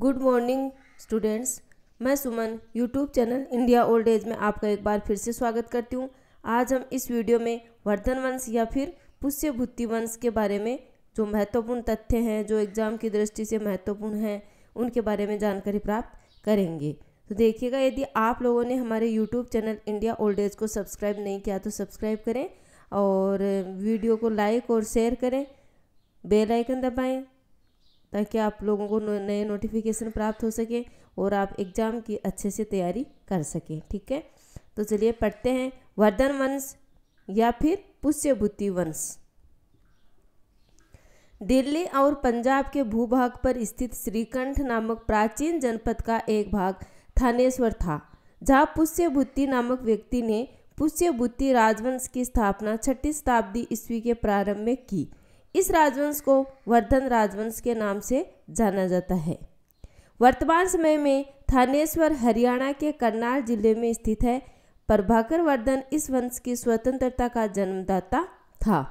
good morning students मैं Suman YouTube channel India old age में आपका एक बार फिर से स्वागत करती हूँ आज हम इस वीडियो में वर्धन वंश या फिर पुष्य भुत्ति वंश के बारे में जो महत्वपूर्ण तथ्य हैं जो एग्ज़ाम की दृष्टि से महत्वपूर्ण हैं उनके बारे में जानकारी प्राप्त करेंगे तो देखिएगा यदि आप लोगों ने हमारे YouTube channel India old age को सब्सक्राइब नहीं किया तो सब्सक्राइब करें और वीडियो को लाइक और शेयर करें बेल आइकन दबाएं ताकि आप लोगों को नए नोटिफिकेशन प्राप्त हो सके और आप एग्ज़ाम की अच्छे से तैयारी कर सकें ठीक है तो चलिए पढ़ते हैं वर्धन वंश या फिर पुष्यभूति वंश दिल्ली और पंजाब के भूभाग पर स्थित श्रीकंठ नामक प्राचीन जनपद का एक भाग थानेश्वर था जहाँ पुष्यभूति नामक व्यक्ति ने पुष्यभूति राजवंश की स्थापना छठी शताब्दी ईस्वी के प्रारंभ में की इस राजवंश को वर्धन राजवंश के नाम से जाना जाता है वर्तमान समय में थानेश्वर हरियाणा के करनाल जिले में स्थित है प्रभाकर वर्धन इस वंश की स्वतंत्रता का जन्मदाता था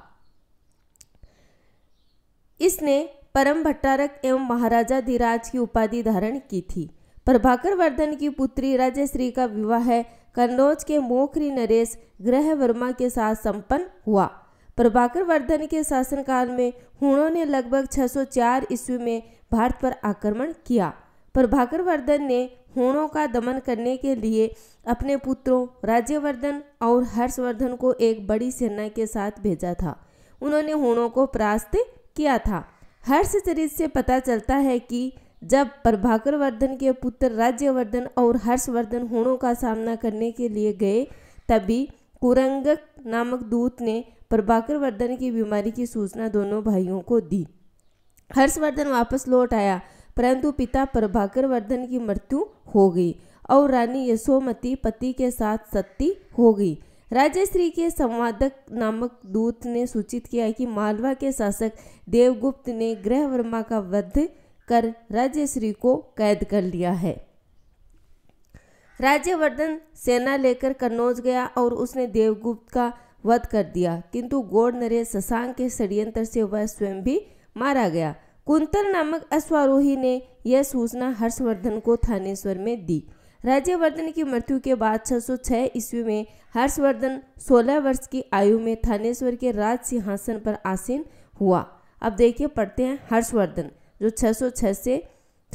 इसने परम भट्टारक एवं महाराजा धीराज की उपाधि धारण की थी प्रभाकर वर्धन की पुत्री राजश्री का विवाह कन्नौज के मोखरी नरेश ग्रह वर्मा के साथ संपन्न हुआ प्रभाकर वर्धन के शासनकाल में हुणों ने लगभग 604 ईस्वी में भारत पर आक्रमण किया प्रभाकर वर्धन ने हुणों का दमन करने के लिए अपने पुत्रों राज्यवर्धन और हर्षवर्धन को एक बड़ी सेना के साथ भेजा था उन्होंने हुणों को परास्त किया था हर्षचरित से पता चलता है कि जब प्रभाकर वर्धन के पुत्र राज्यवर्धन और हर्षवर्धन हुणों का सामना करने के लिए गए तभी कुरंगक नामक दूत ने प्रभाकर वर्धन की बीमारी की सूचना दोनों भाइयों को दी हर्षवर्धन वापस लौट आया परंतु पिता प्रभाकर वर्धन की मृत्यु हो गई और रानी यशोमती पति के साथ सती हो गई राजश्री के संवादक नामक दूत ने सूचित किया कि मालवा के शासक देवगुप्त ने ग्रह वर्मा का वध कर राजश्री को कैद कर लिया है राज्यवर्धन सेना लेकर कन्नौज गया और उसने देवगुप्त का वध कर दिया किंतु गौड़ नरेश शशांक के षड्यंत्र से वह स्वयं भी मारा गया कुंतल नामक अश्वारोही ने यह सूचना हर्षवर्धन को थानेश्वर में दी राज्यवर्धन की मृत्यु के बाद 606 ईस्वी में हर्षवर्धन 16 वर्ष की आयु में थानेश्वर के राज सिंहासन पर आसीन हुआ अब देखिए पढ़ते हैं हर्षवर्धन जो 606 से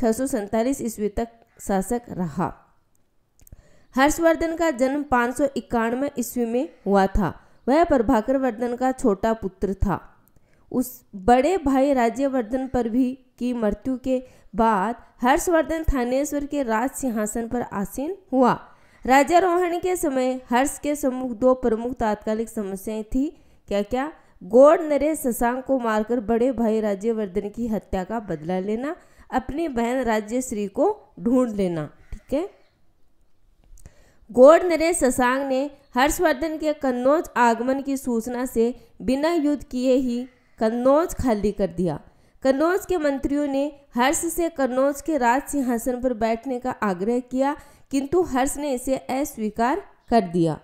छः ईस्वी तक शासक रहा हर्षवर्धन का जन्म पाँच सौ ईस्वी में हुआ था वह प्रभाकर वर्धन का छोटा पुत्र था उस बड़े भाई राज्यवर्धन पर भी की मृत्यु के बाद हर्षवर्धन थानेश्वर के राज सिंहासन पर आसीन हुआ राज्यारोहण के समय हर्ष के सम्मुख दो प्रमुख तात्कालिक समस्याएं थी क्या क्या गोड नरेश शशांक को मारकर बड़े भाई राज्यवर्धन की हत्या का बदला लेना अपनी बहन राज्यश्री को ढूंढ लेना ठीक है गोड नरेश शशांक ने हर्षवर्धन के कन्नौज आगमन की सूचना से बिना युद्ध किए ही कन्नौज खाली कर दिया कन्नौज के मंत्रियों ने हर्ष से कन्नौज के राज सिंहासन पर बैठने का आग्रह किया किंतु हर्ष ने इसे अस्वीकार कर दिया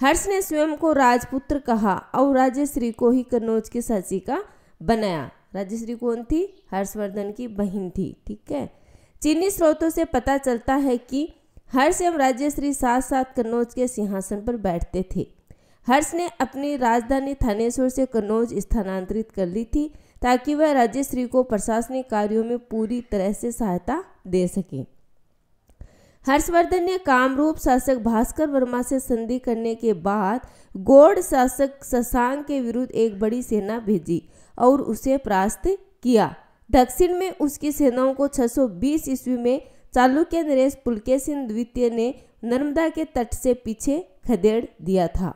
हर्ष ने स्वयं को राजपुत्र कहा और राजेश्री को ही कन्नौज की का बनाया राजेश्री कौन थी हर्षवर्धन की बहन थी ठीक है चीनी स्रोतों से पता चलता है कि हर्ष एवं राज्यश्री साथ साथ कन्नौज के सिंहासन पर बैठते थे हर्ष ने अपनी राजधानी थानेश्वर से कन्नौज स्थानांतरित कर ली थी ताकि वह राज्यश्री को प्रशासनिक कार्यों में पूरी तरह से सहायता दे सके हर्षवर्धन ने कामरूप शासक भास्कर वर्मा से संधि करने के बाद गोड़ शासक ससांग के विरुद्ध एक बड़ी सेना भेजी और उसे परास्त किया दक्षिण में उसकी सेनाओं को 620 ईस्वी में चालुक्य नरेश पुलकेसिन द्वितीय ने नर्मदा के तट से पीछे खदेड़ दिया था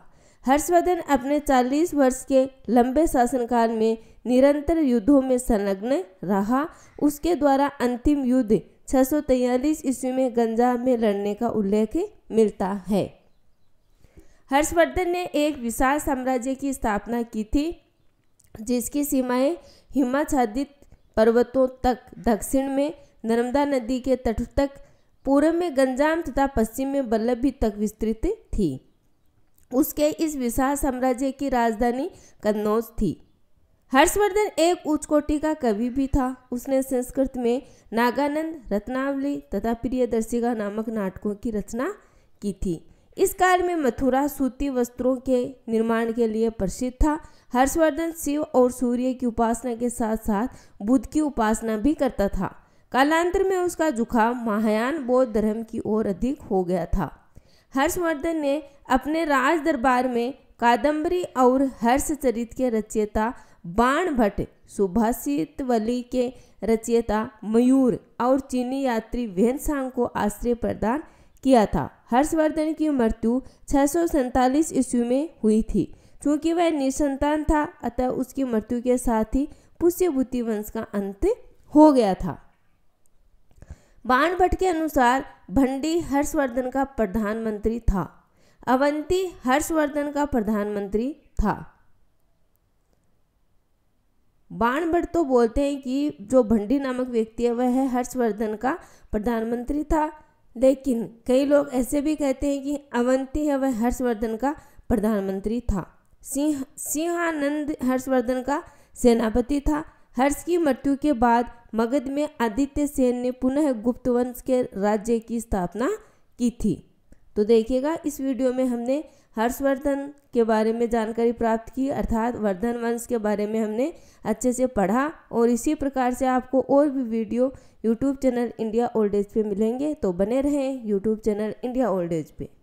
हर्षवर्धन अपने 40 वर्ष के लंबे शासनकाल में निरंतर युद्धों में संलग्न रहा उसके द्वारा अंतिम युद्ध 643 ईस्वी में गंजा में लड़ने का उल्लेख मिलता है हर्षवर्धन ने एक विशाल साम्राज्य की स्थापना की थी जिसकी सीमाएं हिमाचादित पर्वतों तक दक्षिण में नर्मदा नदी के तट तक पूर्व में गंजाम तथा पश्चिम में बल्लभी तक विस्तृत थी उसके इस विशाल साम्राज्य की राजधानी कन्नौज थी हर्षवर्धन एक उच्च कोटि का कवि भी था उसने संस्कृत में नागानंद रत्नावली तथा प्रियदर्शिका नामक नाटकों की रचना की थी इस काल में मथुरा सूती वस्त्रों के निर्माण के लिए प्रसिद्ध था हर्षवर्धन शिव और सूर्य की उपासना के साथ साथ बुद्ध की उपासना भी करता था कालांतर में उसका झुकाव महायान बौद्ध धर्म की ओर अधिक हो गया था हर्षवर्धन ने अपने राज दरबार में कादम्बरी और हर्षचरित के रचयिता बाण भट्ट सुभाषित वली के रचयिता मयूर और चीनी यात्री वेनसांग को आश्रय प्रदान किया था हर्षवर्धन की मृत्यु छः ईस्वी में हुई थी चूंकि वह निसंतान था अतः उसकी मृत्यु के साथ ही पुष्यभूति वंश का अंत हो गया था बाण भट्ट के अनुसार भंडी हर्षवर्धन का प्रधानमंत्री था अवंती हर्षवर्धन का प्रधानमंत्री था बाण भट्ट तो बोलते हैं कि जो भंडी नामक व्यक्ति है वह हर्षवर्धन का प्रधानमंत्री था लेकिन कई लोग ऐसे भी कहते हैं कि अवंती है वह हर्षवर्धन का प्रधानमंत्री था सिंह सिंहानंद हर्षवर्धन का सेनापति था हर्ष की मृत्यु के बाद मगध में आदित्य सेन ने पुनः गुप्त वंश के राज्य की स्थापना की थी तो देखिएगा इस वीडियो में हमने हर्षवर्धन के बारे में जानकारी प्राप्त की अर्थात वर्धन वंश के बारे में हमने अच्छे से पढ़ा और इसी प्रकार से आपको और भी video YouTube channel India old age पे मिलेंगे तो बने रहें YouTube channel India old age पे